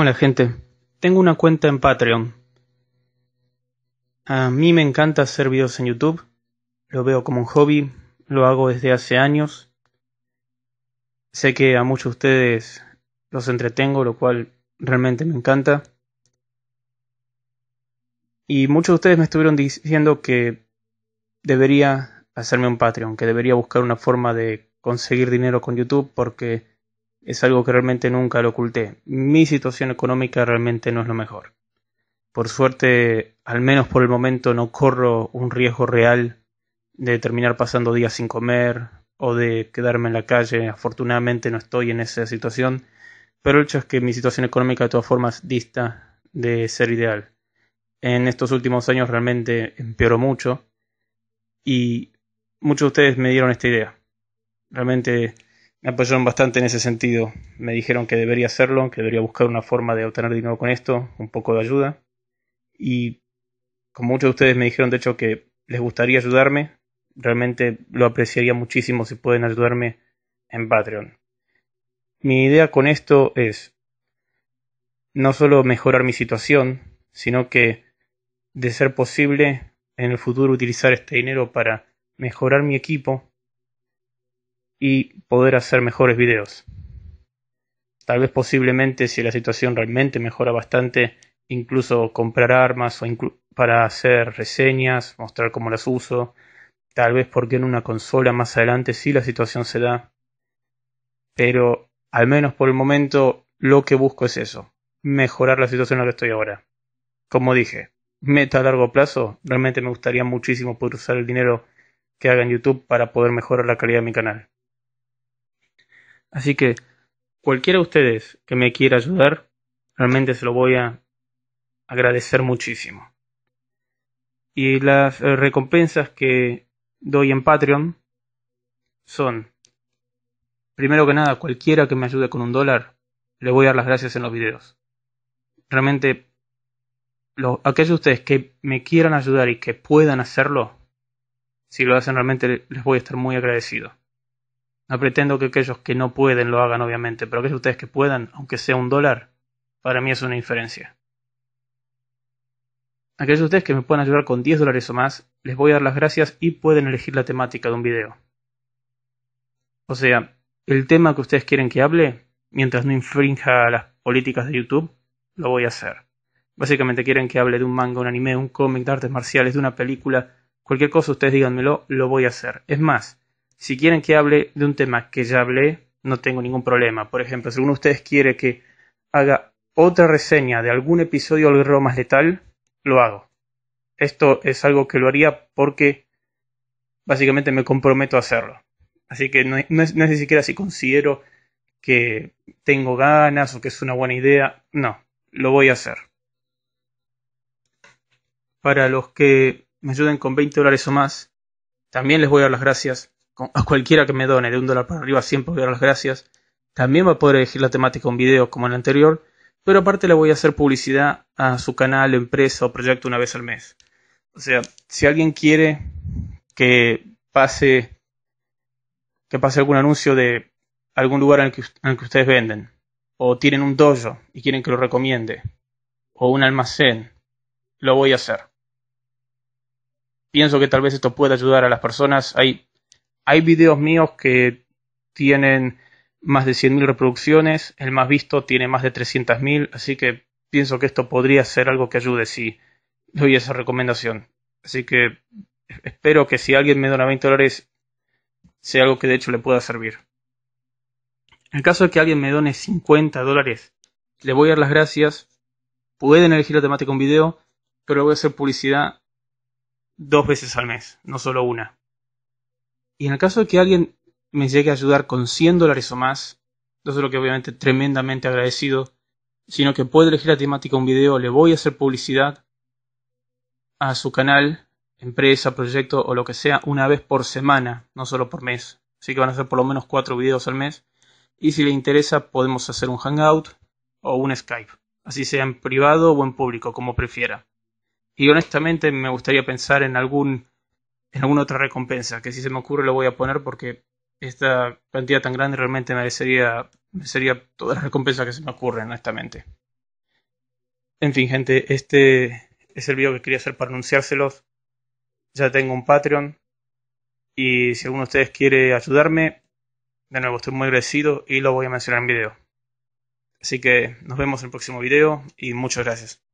Hola gente, tengo una cuenta en Patreon. A mí me encanta hacer videos en YouTube, lo veo como un hobby, lo hago desde hace años. Sé que a muchos de ustedes los entretengo, lo cual realmente me encanta. Y muchos de ustedes me estuvieron diciendo que debería hacerme un Patreon, que debería buscar una forma de conseguir dinero con YouTube porque es algo que realmente nunca lo oculté. Mi situación económica realmente no es lo mejor. Por suerte, al menos por el momento, no corro un riesgo real de terminar pasando días sin comer o de quedarme en la calle. Afortunadamente no estoy en esa situación, pero el hecho es que mi situación económica de todas formas dista de ser ideal. En estos últimos años realmente empeoró mucho y muchos de ustedes me dieron esta idea. Realmente me apoyaron bastante en ese sentido. Me dijeron que debería hacerlo, que debería buscar una forma de obtener dinero con esto, un poco de ayuda. Y como muchos de ustedes me dijeron, de hecho, que les gustaría ayudarme, realmente lo apreciaría muchísimo si pueden ayudarme en Patreon. Mi idea con esto es no solo mejorar mi situación, sino que, de ser posible, en el futuro utilizar este dinero para mejorar mi equipo y poder hacer mejores videos. Tal vez posiblemente si la situación realmente mejora bastante, incluso comprar armas para hacer reseñas, mostrar cómo las uso, tal vez porque en una consola más adelante sí la situación se da. Pero al menos por el momento lo que busco es eso, mejorar la situación en la que estoy ahora. Como dije, meta a largo plazo, realmente me gustaría muchísimo poder usar el dinero que haga en YouTube para poder mejorar la calidad de mi canal. Así que cualquiera de ustedes que me quiera ayudar, realmente se lo voy a agradecer muchísimo. Y las eh, recompensas que doy en Patreon son, primero que nada, cualquiera que me ayude con un dólar, le voy a dar las gracias en los videos. Realmente, aquellos de ustedes que me quieran ayudar y que puedan hacerlo, si lo hacen realmente les voy a estar muy agradecido. No pretendo que aquellos que no pueden lo hagan, obviamente, pero aquellos ustedes que puedan, aunque sea un dólar, para mí es una inferencia. Aquellos de ustedes que me puedan ayudar con 10 dólares o más, les voy a dar las gracias y pueden elegir la temática de un video. O sea, el tema que ustedes quieren que hable, mientras no infrinja las políticas de YouTube, lo voy a hacer. Básicamente quieren que hable de un manga, un anime, un cómic, de artes marciales, de una película, cualquier cosa ustedes díganmelo, lo voy a hacer. Es más, si quieren que hable de un tema que ya hablé, no tengo ningún problema. Por ejemplo, si alguno de ustedes quiere que haga otra reseña de algún episodio del algo más letal, lo hago. Esto es algo que lo haría porque básicamente me comprometo a hacerlo. Así que no, es, no es ni siquiera si considero que tengo ganas o que es una buena idea. No, lo voy a hacer. Para los que me ayuden con 20 dólares o más, también les voy a dar las gracias a cualquiera que me done de un dólar para arriba siempre voy a dar las gracias. También va a poder elegir la temática un video como el anterior, pero aparte le voy a hacer publicidad a su canal, empresa o proyecto una vez al mes. O sea, si alguien quiere que pase que pase algún anuncio de algún lugar en el que, en que ustedes venden, o tienen un dojo y quieren que lo recomiende, o un almacén, lo voy a hacer. Pienso que tal vez esto pueda ayudar a las personas. Hay hay videos míos que tienen más de 100.000 reproducciones, el más visto tiene más de 300.000, así que pienso que esto podría ser algo que ayude si doy esa recomendación. Así que espero que si alguien me dona 20 dólares sea algo que de hecho le pueda servir. En caso de que alguien me done 50 dólares, le voy a dar las gracias. Pueden elegir la temática un video, pero voy a hacer publicidad dos veces al mes, no solo una. Y en el caso de que alguien me llegue a ayudar con 100 dólares o más, no solo que obviamente tremendamente agradecido, sino que puede elegir la temática un video, le voy a hacer publicidad a su canal, empresa, proyecto o lo que sea una vez por semana, no solo por mes. Así que van a hacer por lo menos cuatro videos al mes. Y si le interesa, podemos hacer un hangout o un Skype, así sea en privado o en público, como prefiera. Y honestamente me gustaría pensar en algún en alguna otra recompensa, que si se me ocurre lo voy a poner porque esta cantidad tan grande realmente merecería, merecería todas las recompensas que se me ocurren, honestamente. En fin, gente, este es el video que quería hacer para anunciárselos. Ya tengo un Patreon. Y si alguno de ustedes quiere ayudarme, de nuevo estoy muy agradecido y lo voy a mencionar en video. Así que nos vemos en el próximo video y muchas gracias.